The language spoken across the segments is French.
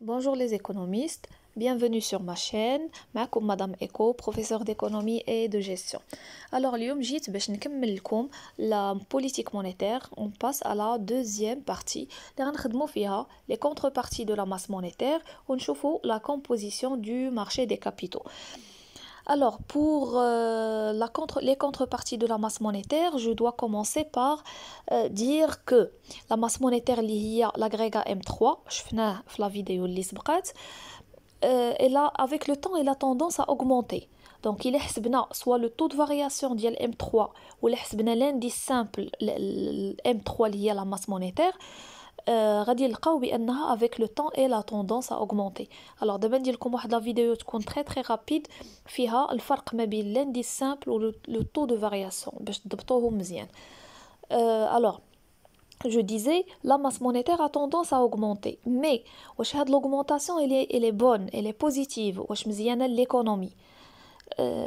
Bonjour les économistes, bienvenue sur ma chaîne, معكم Madame Eco, professeur d'économie et de gestion. Alors ben, la politique monétaire, on passe à la deuxième partie les contreparties de la masse monétaire on ونشوفوا la composition du marché des capitaux. Alors, pour euh, la contre, les contreparties de la masse monétaire, je dois commencer par euh, dire que la masse monétaire liée à l'agrégat M3, je dans la vidéo euh, avec le temps, elle a tendance à augmenter. Donc, il est soit le taux de variation de M3 ou l'indice simple M3 lié à la masse monétaire. Euh, Radil Kawi en a avec le temps et la tendance à augmenter. Alors, de bain d'il comme la vidéo compte très très rapide. Fiha le fark mabil l'indice simple ou le taux de variation. Euh, alors, je disais la masse monétaire a tendance à augmenter, mais au de l'augmentation elle est bonne, elle est positive. au je me l'économie. Euh,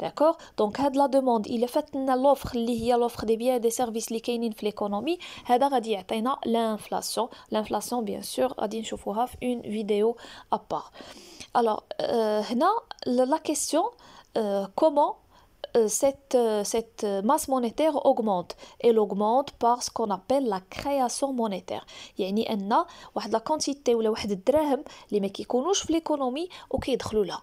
D'accord Donc, had la demande, il fait l'offre, qui l'offre des biens et des services qui sont dans l'économie, il y a l'inflation. L'inflation, bien sûr, غادي نشوفوها faire une vidéo à part. Alors, euh, la question euh, comment euh, cette, masse monétaire augmente. Elle augmente par ce qu'on appelle la création monétaire. يعني y واحد la quantité ولا واحد الدراهم li ما كيكونوش dans l'économie وكيدخلوا لها.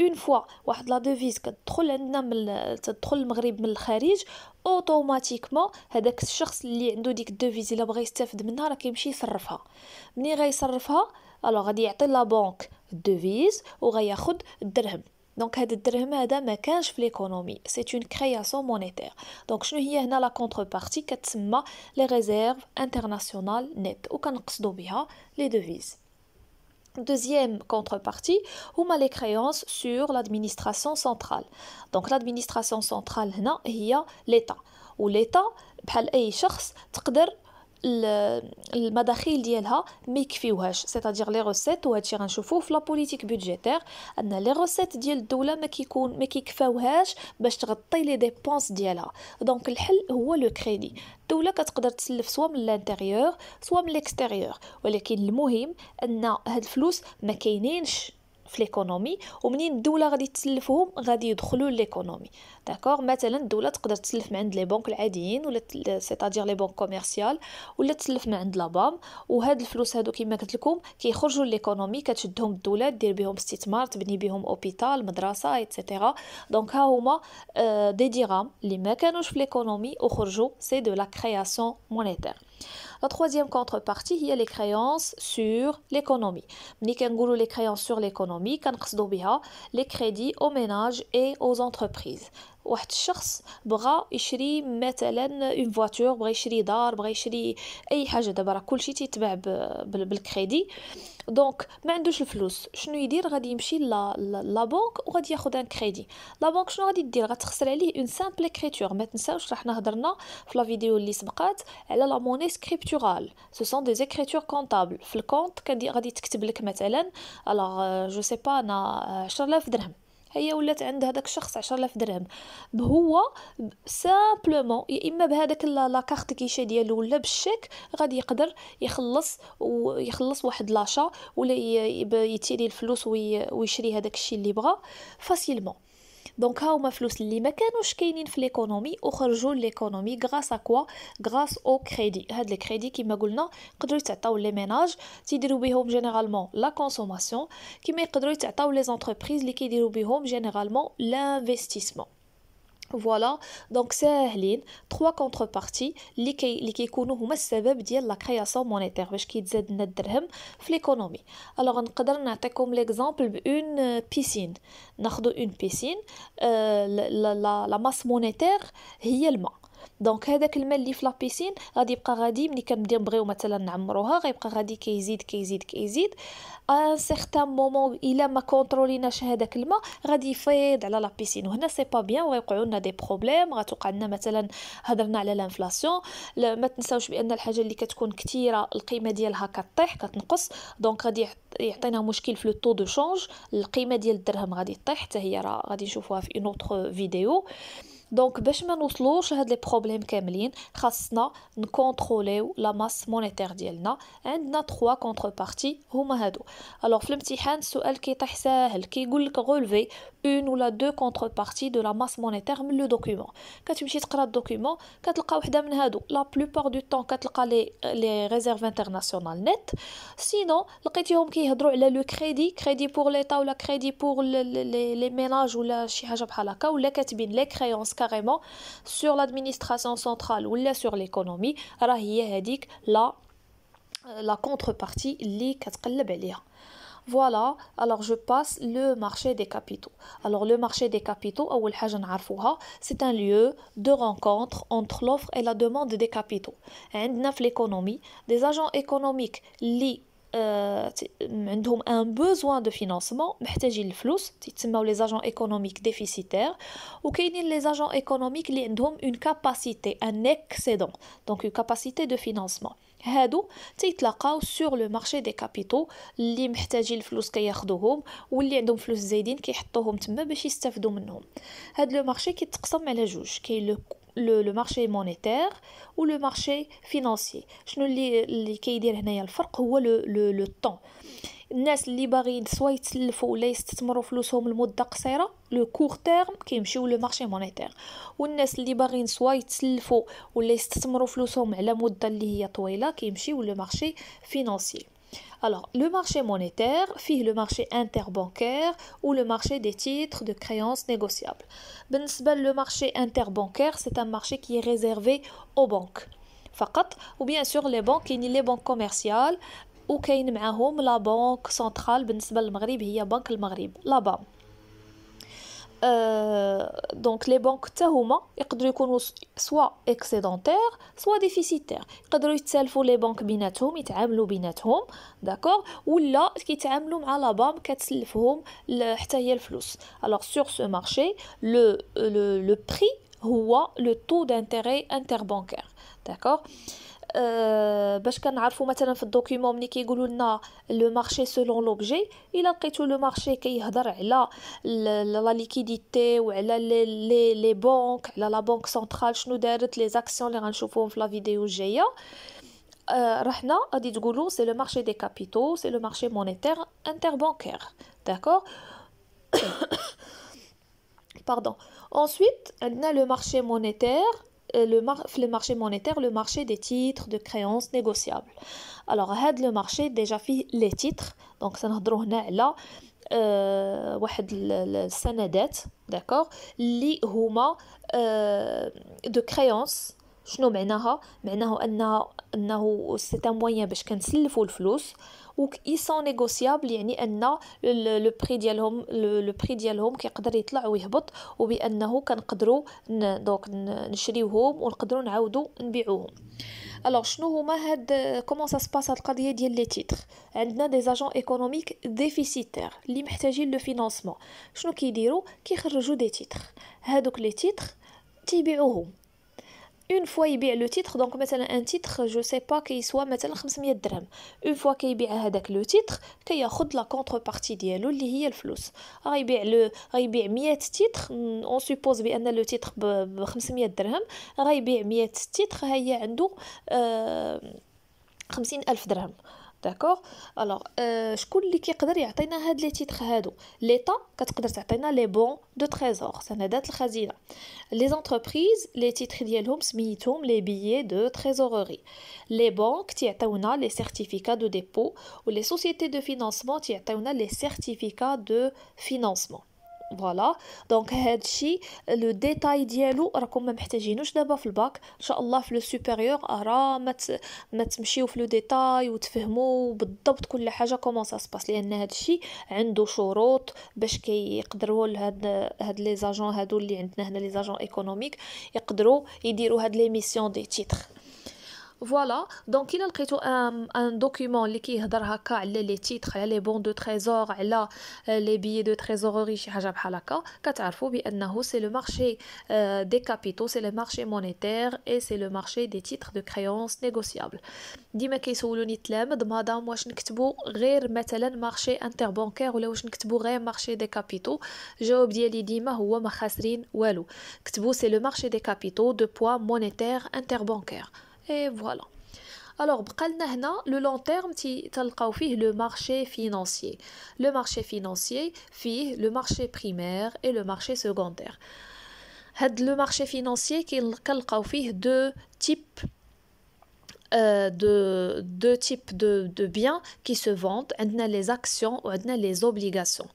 اون فوا واحد لا ديفيز كتدخل عندنا من تدخل المغرب من الخارج اوتوماتيكمون هذاك الشخص اللي عنده ديك الديفيز الا بغى يستافد منها راه كيمشي يصرفها ملي غيصرفها الوغ غادي يعطي لا بنك الديفيز وغياخد الدرهم دونك هذا الدرهم هذا ما كانش في ليكونومي سي اون كرياسيون مونيتير دونك شنو هي هنا لا كونتر بارتي كتسمى لي ريزيرف انترناسيونال نيت وكنقصدو بها لي دوفيز Deuxième contrepartie, ou a les créances sur l'administration centrale. Donc l'administration centrale, il y a l'État. Ou l'État, bah, par المداخيل ديالها ما يكفيوهاش سيتادير لي روسيت وهادشي غنشوفوه في لا بوليتيك بودجيتير ان لي روسيت ديال الدوله ما كيكون ما كيكفاوهاش باش تغطي لي ديبونس ديالها دونك الحل هو لو كريدي الدوله كتقدر تسلف سوا من الانتيريور سوا من ليكستيريور ولكن المهم ان هاد الفلوس ما كاينينش في ليكونومي ومنين الدوله غادي تسلفهم غادي يدخلوا ليكونومي داكوغ مثلا الدوله تقدر تسلف من عند لي بنك العاديين ولا سيتادير لي بنك كوميرسيال ولا تسلف من عند لابام وهاد الفلوس هادو كما قلت لكم كيخرجوا ليكونومي كتشدهم الدوله دير بهم استثمار تبني بهم اوبيتال مدرسه ايتترا دونك ها هما دي ديغام اللي ما كانوش في ليكونومي وخرجوا سي دو لا كرياسيون مونيتير La troisième contrepartie, il y a les créances sur l'économie. les créances sur l'économie, les crédits aux ménages et aux entreprises. واحد الشخص بغى يشري مثلا اون فواتور بغى يشري دار بغى يشري اي حاجه دابا راه كلشي تيتباع بالكريدي دونك ما عندوش الفلوس شنو يدير غادي يمشي لا لا بنك وغادي ياخذ ان كريدي لا بنك شنو غادي دير غتخسر عليه اون سامبل كريتور ما تنساوش راه حنا هضرنا في لا فيديو اللي سبقات على لا موني سكريبتورال سو سون دي زيكريتور كونطابل في الكونت غادي تكتب لك مثلا الوغ جو سي با انا 10000 درهم هي ولات عند هذاك الشخص 10000 درهم هو سامبلومون يا اما بهذاك لا كارت كيشا ديالو ولا بالشيك غادي يقدر يخلص ويخلص واحد لاشا ولا يتيري الفلوس ويشري هذاك الشيء اللي بغا فاسيلمون Donc, c'est un argent qui n'est pas dans l'économie ou qui sort de l'économie grâce à quoi Grâce au crédit. Ce crédit, comme nous l'avons dit, peut être donné par les ménages, qui en généralement la consommation, comme peut être donné par les entreprises, qui en diront généralement l'investissement. Voilà, donc c'est trois contreparties qui sont de la création monétaire, qui l'économie. Alors, comme l'exemple une piscine. N'importe une piscine, euh, la, masse monétaire est réellement دونك هذاك الماء اللي في لابيسين غادي يبقى غادي ملي نبغيو مثلا نعمروها غيبقى غادي كيزيد كيزيد كيزيد ان سيغتان مومون الا ما كونتروليناش هذاك الماء غادي يفيض على لابيسين وهنا سي با بيان وغيوقعوا لنا دي بروبليم غتوقع لنا مثلا هضرنا على لانفلاسيون ما تنساوش بان الحاجه اللي كتكون كثيره القيمه ديالها كطيح كتنقص دونك غادي يعطينا مشكل في لو طو دو شونج القيمه ديال الدرهم غادي طيح حتى هي راه غادي نشوفوها في اون اوتر فيديو Donc, pour ne pas problèmes contrôler masse monétaire. Nous avons trois contreparties. Alors, dans relever une ou deux contreparties de la masse monétaire le document. document, La plupart du temps, les réserves internationales nettes. Sinon, le crédit, crédit pour l'État ou le crédit pour les ménages, ou les créances, sur l'administration centrale ou sur l'économie euh, la contrepartie Voilà, alors je passe le marché des capitaux. Alors le marché des capitaux, c'est un lieu de rencontre entre l'offre et la demande des capitaux. Dans l'économie, des agents économiques qui euh, un besoin de financement, méprisent les flux, c'est-à-dire les agents économiques déficitaires, ou qu'il y les agents économiques qui ont une capacité, un excédent, donc une capacité de financement. ce donc, c'est la cause sur le marché des capitaux, les méprisent les flux qu'ils ont, ou les ont de plus, qu'ils ont, c'est-à-dire qu'ils ne peuvent pas en profiter. C'est le marché qui est divisé en deux. le, le marché monétaire ou le marché financier شنو اللي اللي كيدير هنايا الفرق هو لو لو لو طون الناس اللي باغيين سوا يتسلفوا ولا يستثمروا فلوسهم لمده قصيره لو كور تيرم كيمشيو لو مارشي مونيتير والناس اللي باغيين سوا يتسلفوا ولا يستثمروا فلوسهم على مده اللي هي طويله كيمشيو لو مارشي فينانسيي Alors, le marché monétaire, fille le marché interbancaire ou le marché des titres de créances négociables. le marché interbancaire, c'est un marché qui est réservé aux banques. ou bien sûr les banques, les banques commerciales, ou la banque centrale, la banque la banque euh, donc, les banques tahouma, elles peuvent être soit excédentaires, soit déficitaires. Elles peuvent pour les banques, elles les achètent, d'accord Ou là les achètent à la banque pour Alors, sur ce marché, le prix est le taux d'intérêt interbancaire, d'accord le marché selon l'objet, il a le marché qui la liquidité les banques, la banque centrale, les actions, les actions, les la vidéo actions, les actions, les actions, les actions, les actions, les actions, les actions, les actions, ensuite le, mar le marché monétaire, le marché des titres de créances négociables. Alors, had le marché déjà fait les titres, donc ça nous n'a là. واحد السندات داكوغ اللي هما de créances. شنو معناها معناه انه انه سي ان موين باش كنسلفوا الفلوس وكي سون نيغوسيابل يعني ان لو بري ديالهم لو بري ديالهم كيقدر يطلع ويهبط وبانه كنقدروا دونك نشريوهم ونقدروا نعاودوا نبيعوهم الوغ شنو هما هاد كومون سا سباس هاد القضيه ديال لي تيتر عندنا دي زاجون ايكونوميك ديفيسيتير اللي محتاجين لو فينانسمون شنو كيديروا كيخرجوا دي تيتر هادوك لي تيتر تيبيعوهم اون فوا يبيع لو تيتر دونك مثلا ان تيتر جو سي با كيسوا مثلا 500 درهم اون فوا كيبيع هذاك لو تيتر كياخذ لا كونتر بارتي ديالو اللي هي الفلوس غيبيع لو غيبيع 100 تيتر اون سوبوز بان لو تيتر ب 500 درهم غيبيع 100 تيتر هي عنده آه الف درهم D'accord Alors, euh, qu'est-ce qui peut nous donner les titres L'État peut nous donner les bons de trésor, c'est Les entreprises, les titres d'eux sont les billets de trésorerie. Les banques qui les certificats de dépôt ou les sociétés de financement qui les certificats de financement. فوالا دونك هذا الشيء لو ديتاي ديالو راكم ما محتاجينوش دابا في الباك ان شاء الله في لو سوبيريور ارا ما ما تمشيو في لو ديتاي وتفهموا بالضبط كل حاجه كومون سا سباس لان هذا الشيء عنده شروط باش كيقدروا كي لهاد هاد لي زاجون هادو اللي عندنا هنا لي زاجون ايكونوميك يقدروا يديروا هاد لي ميسيون دي تيتر voilà donc il a écrit un, document qui parle les titres les bons de trésor les billets de trésorerie c'est le marché euh, des capitaux c'est le marché monétaire et c'est le marché des titres de créances négociables dima kaysoulouni tlam madame واش نكتبو غير marché interbancaire ou le marché des capitaux Je vous ديما que c'est le marché des capitaux de poids monétaire interbancaire et voilà alors le long terme c'est le marché financier le marché financier c'est le marché primaire et le marché secondaire le marché financier qu'il فيه deux types Euh, de deux types de, de biens qui se vendent عندنا les actions ou عندنا les obligations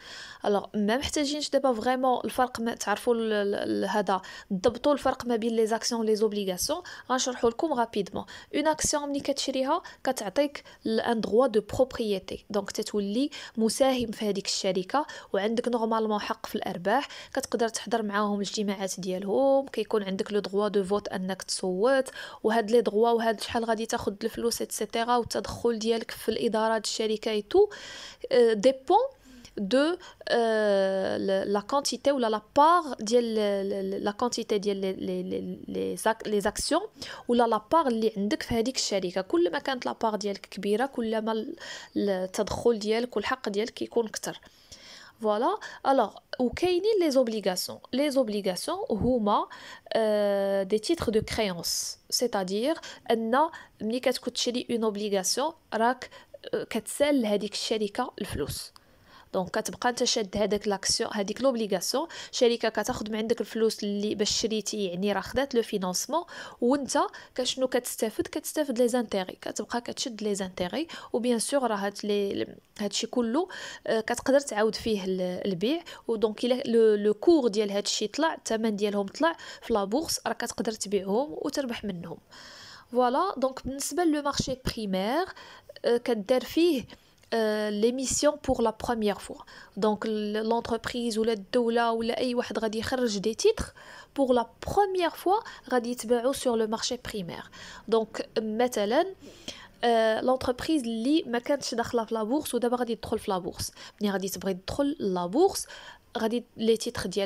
alors ما محتاجينش دابا فريمون الفرق ما تعرفوا هذا ضبطوا الفرق ما بين les actions les obligations غنشرحوا لكم rapidement une action ملي كتشريها كتعطيك un droit de propriété donc تتولي مساهم في هذيك الشركه وعندك نورمالمون حق في الارباح كتقدر تحضر معاهم الاجتماعات ديالهم كيكون عندك لو droit دو فوت انك تصوت وهاد لي droit وهاد شحال غادي تاخذ الفلوس اتسيتيرا والتدخل ديالك في الاداره ديال الشركه ايتو ديبون دو لا كونتيتي ولا لا بار ديال لا كونتيتي ديال لي لي زاكسيون ولا لا بار اللي عندك في هذيك الشركه كل ما كانت لا بار ديالك كبيره كل ما التدخل ديالك والحق ديالك كيكون كتر Voilà. Alors, sont les obligations. Les obligations, sont euh, des titres de créance. C'est-à-dire, anna, mni une obligation, rak, كتسال لهذيك flux. دونك كتبقى انت شاد هذاك لاكسيون هذيك لوبليغاسيون شركه كتاخذ من عندك الفلوس اللي باش شريتي يعني راه خدات لو فينانسمون وانت كشنو كتستافد كتستافد لي زانتيغي كتبقى كتشد لي زانتيغي وبيان سور راه هاد لي هادشي كله آه، كتقدر تعاود فيه البيع ودونك الا لو كور ديال هادشي طلع الثمن ديالهم طلع في لابورس راه كتقدر تبيعهم وتربح منهم فوالا دونك بالنسبه لو مارشي بريمير آه، كدار فيه Euh, l'émission pour la première fois. Donc l'entreprise ou la doula ou la واحد غادي يخرج des titres pour la première fois غادي sur le marché primaire. Donc مثلا euh, l'entreprise qui ما pas la bourse ou d'abord تدخل في la bourse. غادي تبغي la bourse les titres de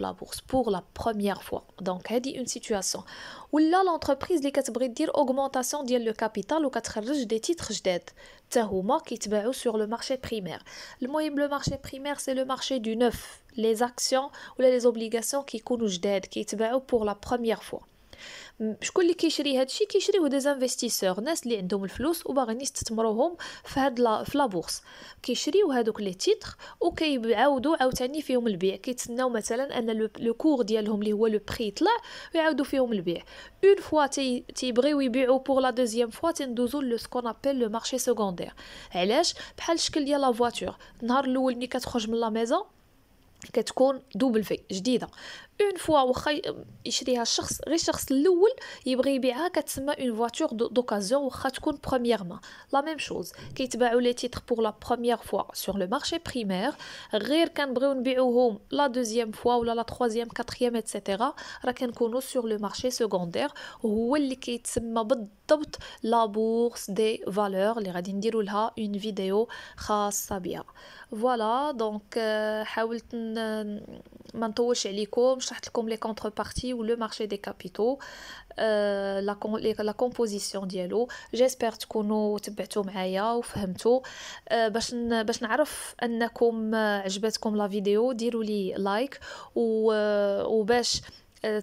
la bourse pour la première fois. Donc, il dit une situation où l'entreprise dit dire augmentation augmentation le capital ou qu'elle des titres de la C'est qui sur le marché primaire. Le marché primaire, c'est le marché du neuf. Les actions ou les obligations qui coûtent de la pour la première fois. شكون اللي كيشري هذا الشيء كيشريوه دي زانفستيسور ناس اللي عندهم الفلوس وباغيين يستثمروهم في هاد لا في لابورس كيشريو هادوك لي تيتر وكيعاودوا عاوتاني فيهم البيع كيتسناو مثلا ان لو كور ديالهم اللي هو لو بري يطلع ويعاودوا فيهم البيع اون فوا تيبغيو يبيعوا بور لا دوزيام فوا تندوزو لو سكون ابل لو مارشي سكوندير علاش بحال الشكل ديال لا فواتور النهار الاول ملي كتخرج من لا ميزون كتكون دوبل في جديده une fois où il y a une voiture d'occasion premièrement la même chose quittent les titres pour la première fois sur le marché primaire la deuxième fois ou la troisième quatrième etc raquen titres sur le marché secondaire où la bourse des valeurs une vidéo voilà donc manteau chez شرحت لكم لي كونتر بارتي ولو مارشي دي كابيتو آه لا كومبوزيسيون ديالو جيسبر تكونوا تبعتوا معايا وفهمتوا باش باش نعرف انكم عجبتكم لا فيديو ديروا لي لايك وباش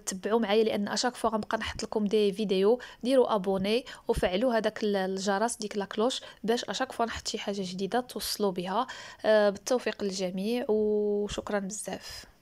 تبعوا معايا لان اشاك فوا غنبقى نحط لكم دي فيديو ديروا ابوني وفعلوا هذاك الجرس ديك لا كلوش باش اشاك فوا نحط شي حاجه جديده توصلوا بها بالتوفيق للجميع وشكرا بزاف